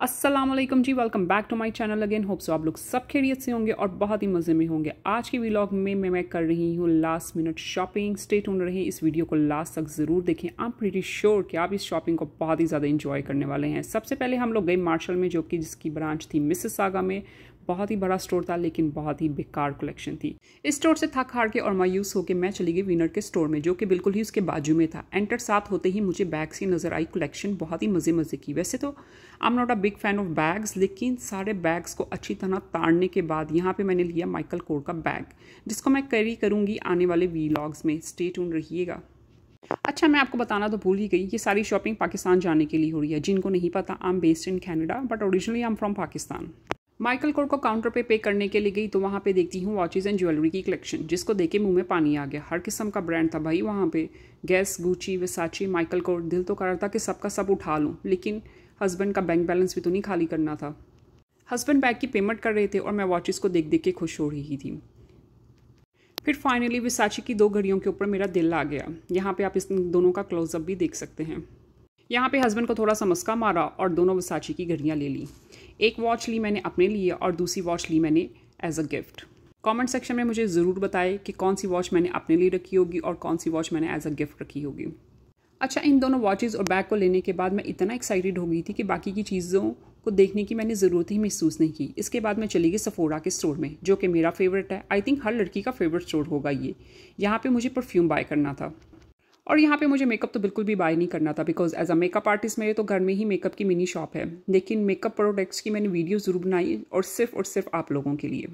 Aslam ji welcome back to my channel again hope so आप लोग सब खेरियत से होंगे और बहुत ही मज़े में होंगे आज के व्लॉग में मैं मैं कर रही हूँ last minute shopping stay tuned रहे इस वीडियो को लास्ट तक ज़रूर देखें आप एम प्रीटी श्योर कि आप इस शॉपिंग को बहुत ही ज़्यादा इंजॉय करने वाले हैं सबसे पहले हम लोग गए मार्शल में जो कि जिसकी ब्रांच थी मिसिस सागा में बहुत ही बड़ा स्टोर था लेकिन बहुत ही बेकार कलेक्शन थी इस स्टोर से थक हार के और मायूस होकर मैं चली गई विनर के स्टोर में जो कि बिल्कुल ही उसके बाजू में था एंटर साथ होते ही मुझे बैग से नज़र आई कलेक्शन बहुत ही मज़े मज़े की वैसे तो I am not a big fan of bags लेकिन सारे बैग्स को अच्छी तरह ताड़ने के बाद यहाँ पर मैंने लिया माइकल कोर का बैग जिसको मैं कैरी करूँगी आने वाले वीलॉग्स में स्टे टून रहिएगा अच्छा मैं आपको बताना तो भूल ही गई ये सारी शॉपिंग पाकिस्तान जाने के लिए हो रही है जिनको नहीं पता I am based in Canada but originally I am from Pakistan Michael Kors को काउंटर पे पे करने के लिए गई तो वहाँ पे देखती हूँ वॉचेज एंड ज्वेलरी की कलेक्शन जिसको देख के मुंह में पानी आ गया हर किस्म का ब्रांड था भाई वहाँ पे Guess Gucci Versace Michael Kors दिल तो कर रहा था कि सबका सब उठा लूँ लेकिन हस्बैंड का बैंक बैलेंस भी तो नहीं खाली करना था हस्बैंड बैग की पेमेंट कर रहे थे और मैं वॉचेज़ को देख देख के खुश हो रही थी फिर फाइनली विसाची की दो घड़ियों के ऊपर मेरा दिल आ गया यहाँ पर आप इस दोनों का क्लोजअप भी देख सकते हैं यहाँ पर हस्बैंड को थोड़ा सा मस्का मारा और दोनों विसाची की घड़ियाँ ले लीं एक वॉच ली मैंने अपने लिए और दूसरी वॉच ली मैंने as a gift comment section में मुझे ज़रूर बताएं कि कौन सी वॉच मैंने अपने लिए रखी होगी और कौन सी वॉच मैंने एज अ गिफ्ट रखी होगी अच्छा इन दोनों वॉचेस और बैग को लेने के बाद मैं इतना एक्साइटेड हो गई थी कि बाकी की चीज़ों को देखने की मैंने ज़रूरत ही महसूस नहीं की इसके बाद मैं चली गई सफोरा के स्टोर में जो कि मेरा फेवरेट है आई थिंक हर लड़की का फेवरेट स्टोर होगा ये यहाँ पर मुझे परफ्यूम बाय करना था और यहाँ पे मुझे मेकअप तो बिल्कुल भी बाय नहीं करना था because as a makeup artist मेरे तो घर में ही मेकअप की मिनी शॉप है लेकिन मेकअप प्रोडक्ट्स की मैंने वीडियो ज़रूर बनाई और सिर्फ और सिर्फ आप लोगों के लिए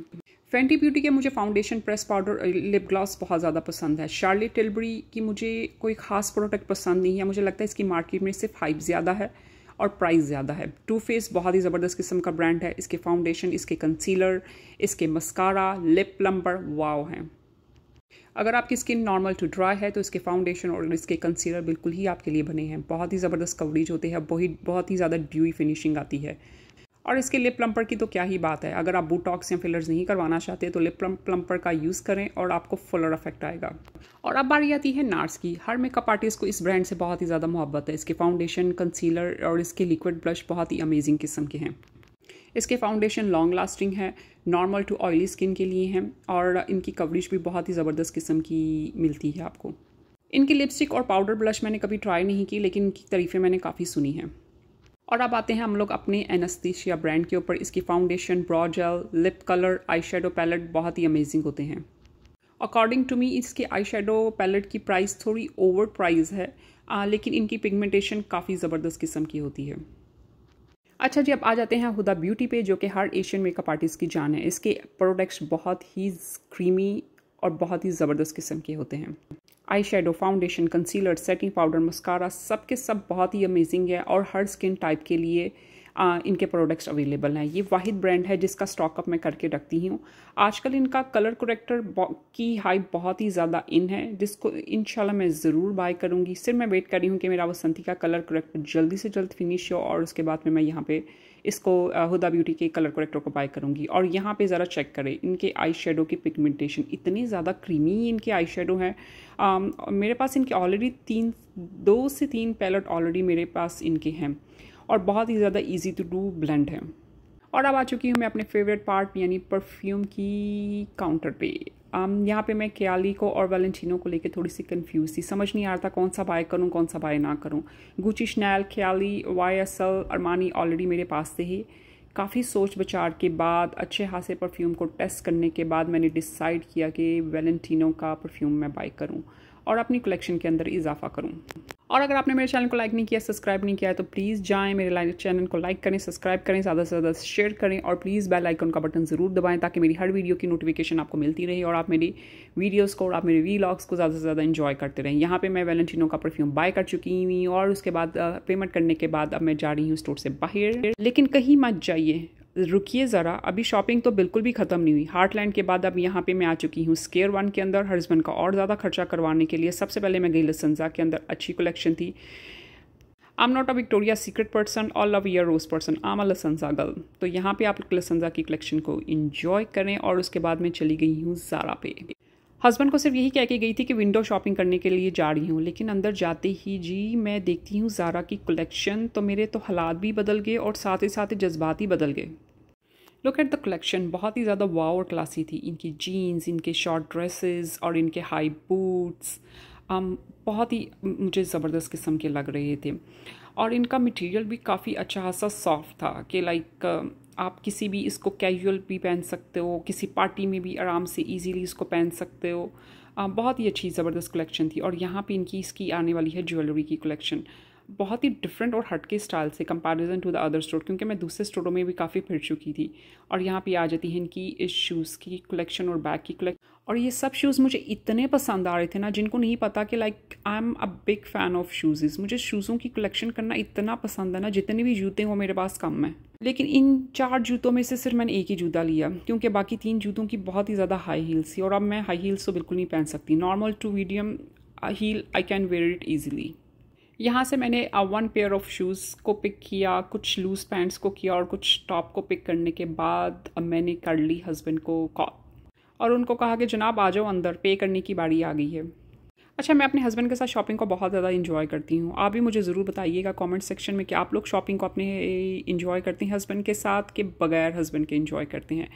फेंटी ब्यूटी के मुझे foundation press powder lip gloss बहुत ज़्यादा पसंद है शार्ली टिलबरी की मुझे कोई खास प्रोडक्ट पसंद नहीं है मुझे लगता है इसकी मार्केट में सिर्फ हाइप ज़्यादा है और प्राइस ज़्यादा है टू फेस बहुत ही ज़बरदस्त किस्म का ब्रांड है इसके फाउंडेशन इसके कंसीलर इसके मस्कारा लिप प्लम्बर वाव हैं अगर आपकी स्किन नॉर्मल टू ड्राई है तो इसके फाउंडेशन और इसके कंसीलर बिल्कुल ही आपके लिए बने हैं बहुत ही ज़बरदस्त कवरेज होते हैं बहुत बहुत ही ज़्यादा ड्यूई फिनिशिंग आती है और इसके लिप प्लम्पर की तो क्या ही बात है अगर आप बूटॉक्स या फिलर्स नहीं करवाना चाहते तो लिप प्लम्पर का यूज़ करें और आपको फुलर इफेक्ट आएगा और अब बारी आती है नार्स की हर मेकअप आर्टिस्ट को इस ब्रांड से बहुत ही ज़्यादा मोहब्बत है इसके फाउंडेशन कंसीलर और इसके लिक्विड ब्रश बहुत ही अमेजिंग किस्म के हैं इसके फाउंडेशन लॉन्ग लास्टिंग है नॉर्मल टू ऑयली स्किन के लिए हैं और इनकी कवरेज भी बहुत ही ज़बरदस्त किस्म की मिलती है आपको इनकी लिपस्टिक और पाउडर ब्लश मैंने कभी ट्राई नहीं की लेकिन इनकी तरीफ़ें मैंने काफ़ी सुनी हैं और अब आते हैं हम लोग अपने एनस्तीशिया ब्रांड के ऊपर इसकी foundation brow gel lip colour eye shadow palette बहुत ही अमेजिंग होते हैं अकॉर्डिंग टू मी इसके आई शेडो पैलेट की प्राइस थोड़ी ओवर प्राइज है आ, लेकिन इनकी पिगमेंटेशन काफ़ी ज़बरदस्त किस्म की होती है अच्छा जी अब आ जाते हैं हुदा ब्यूटी पे जो कि हर एशियन मेकअप आर्टिस्ट की जान है इसके प्रोडक्ट्स बहुत ही क्रीमी और बहुत ही ज़बरदस्त किस्म के होते हैं eye shadow foundation concealer setting powder mascara सब के सब बहुत ही अमेजिंग है और हर स्किन टाइप के लिए इनके प्रोडक्ट्स अवेलेबल हैं ये वाहिद ब्रांड है जिसका स्टॉक अप मैं करके रखती हूँ आजकल इनका कलर करेक्टर की हाइप बहुत ही ज़्यादा इन है जिसको इन मैं ज़रूर बाय करूँगी सिर्फ मैं वेट कर रही हूँ कि मेरा वसंती का कलर करेक्टर जल्दी से जल्द फिनिश हो और उसके बाद में मैं यहाँ पर इसको हुदा ब्यूटी के कलर करेक्टर को बाय करूँगी और यहाँ पे ज़रा चेक करें इनके आई शेडो की पिगमेंटेशन इतनी ज़्यादा क्रीमी इनके आई शेडो है मेरे पास इनके ऑलरेडी तीन दो से तीन पैलेट ऑलरेडी मेरे पास इनके हैं और बहुत ही ज़्यादा ईजी टू डू ब्लेंड है और अब आ चुकी हूँ मैं अपने फेवरेट पार्ट यानी परफ्यूम की काउंटर पे um, यहाँ पे मैं क्याली को और वैलेंटिनो को लेके थोड़ी सी कंफ्यूज थी समझ नहीं आ रहा कौन सा बाय करूँ कौन सा बाय ना करूँ Gucci Chanel Kylie Y S L Armani already मेरे पास थे ही काफ़ी सोच विचार के बाद अच्छे खासे परफ्यूम को टेस्ट करने के बाद मैंने डिसाइड किया कि वेलेंटिनो का परफ्यूम मैं बाय करूँ और अपनी कलेक्शन के अंदर इजाफा करूँ और अगर आपने मेरे चैनल को लाइक नहीं किया सब्सक्राइब नहीं किया है तो प्लीज़ जाएं मेरे चैनल को लाइक करें सब्सक्राइब करें ज़्यादा से ज़्यादा शेयर करें और प्लीज़ बेल आइकन का बटन ज़रूर दबाएं ताकि मेरी हर वीडियो की नोटिफिकेशन आपको मिलती रहे और आप मेरी वीडियोस को और आप मेरे वीलॉग्स को ज़्यादा से ज़्यादा इन्जॉय करते रहें यहाँ पर मैं वैलेंटिनो का परफ्यूम बाय कर चुकी हुई और उसके बाद पेमेंट uh, करने के बाद अब मैं जा रही हूँ स्टोर से बाहर लेकिन कहीं मत जाइए रुकिए ज़रा अभी शॉपिंग तो बिल्कुल भी ख़त्म नहीं हुई हार्टलैंड के बाद अब यहाँ पे मैं आ चुकी हूँ स्केयर वन के अंदर हस्बैंड का और ज़्यादा खर्चा करवाने के लिए सबसे पहले मैं गई लसंजा के अंदर अच्छी कलेक्शन थी I am not a Victoria Secret person और love your rose person I'm a लसंजा girl तो यहाँ पे आप लसंजा की कलेक्शन को इन्जॉय करें और उसके बाद मैं चली गई हूँ ज़ारा पे हस्बैंड को सिर्फ यही कह के गई थी कि विंडो शॉपिंग करने के लिए जा रही हूँ लेकिन अंदर जाते ही जी मैं देखती हूँ ज़ारा की कलेक्शन तो मेरे तो हालात भी बदल गए और साथ ही साथ जज्बात ही बदल गए लुक एट द कलेक्शन बहुत ही ज़्यादा वाव और क्लासी थी इनकी जीन्स इनके शॉर्ट ड्रेसेस और इनके हाई बूट्स um, बहुत ही मुझे ज़बरदस्त किस्म के लग रहे थे और इनका मटेरियल भी काफ़ी अच्छा खासा सॉफ्ट था कि लाइक uh, आप किसी भी इसको कैजुअल भी पहन सकते हो किसी पार्टी में भी आराम से इजीली इसको पहन सकते हो uh, बहुत ही अच्छी ज़बरदस्त कलेक्शन थी और यहाँ पे इनकी इसकी आने वाली है ज्वेलरी की कलेक्शन बहुत ही डिफरेंट और हटके स्टाइल से comparison to the other store क्योंकि मैं दूसरे स्टोरों में भी काफ़ी फिर चुकी थी और यहाँ पे आ जाती है इनकी इस शूज़ की कलेक्शन और बैग की कलेक्शन और ये सब शूज़ मुझे इतने पसंद आ रहे थे ना जिनको नहीं पता कि like I am a big fan of shoes मुझे शूज़ों की कलेक्शन करना इतना पसंद है ना जितने भी जूते हैं वो मेरे पास कम है लेकिन इन चार जूतों में से सिर्फ मैंने एक ही जूता लिया क्योंकि बाकी तीन जूतों की बहुत ही ज़्यादा हाई हील्स थी और अब मैं हाई हील्स तो बिल्कुल नहीं पहन सकती normal to medium heel I can wear it easily यहाँ से मैंने वन पेयर ऑफ शूज़ को पिक किया कुछ लूज़ पैंट्स को किया और कुछ टॉप को पिक करने के बाद मैंने कर ली हस्बैंड को कॉल और उनको कहा कि जनाब आ जाओ अंदर पे करने की बारी आ गई है अच्छा मैं अपने हस्बैंड के साथ शॉपिंग को बहुत ज़्यादा इन्जॉय करती हूँ आप भी मुझे ज़रूर बताइएगा कमेंट सेक्शन में कि आप लोग शॉपिंग को अपने इन्जॉय करते हैं हस्बैंड के साथ के बगैर हस्बैंड के इन्जॉय करते हैं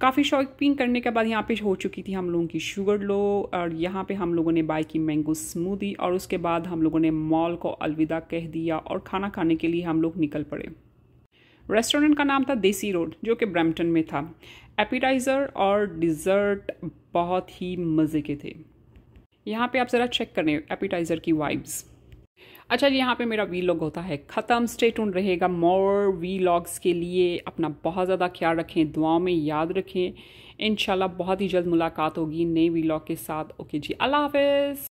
काफ़ी शॉपिंग करने के बाद यहाँ पे हो चुकी थी हम लोगों की शुगर लो और यहाँ पे हम लोगों ने बाय की मैंगो स्मूदी और उसके बाद हम लोगों ने मॉल को अलविदा कह दिया और खाना खाने के लिए हम लोग निकल पड़े रेस्टोरेंट का नाम था देसी रोड जो कि ब्रैम्पटन में था एपिटाइज़र और डिज़र्ट बहुत ही मज़े के थे यहाँ पे आप ज़रा चेक करें एपिटाइज़र की वाइब्स अच्छा जी यहाँ पे मेरा वी लॉग होता है ख़त्म स्टेट उन रहेगा मोर वी लॉग्स के लिए अपना बहुत ज़्यादा ख्याल रखें दुआओं में याद रखें इन बहुत ही जल्द मुलाकात होगी नए वी लॉग के साथ ओके जी अल्लाह हाफिज़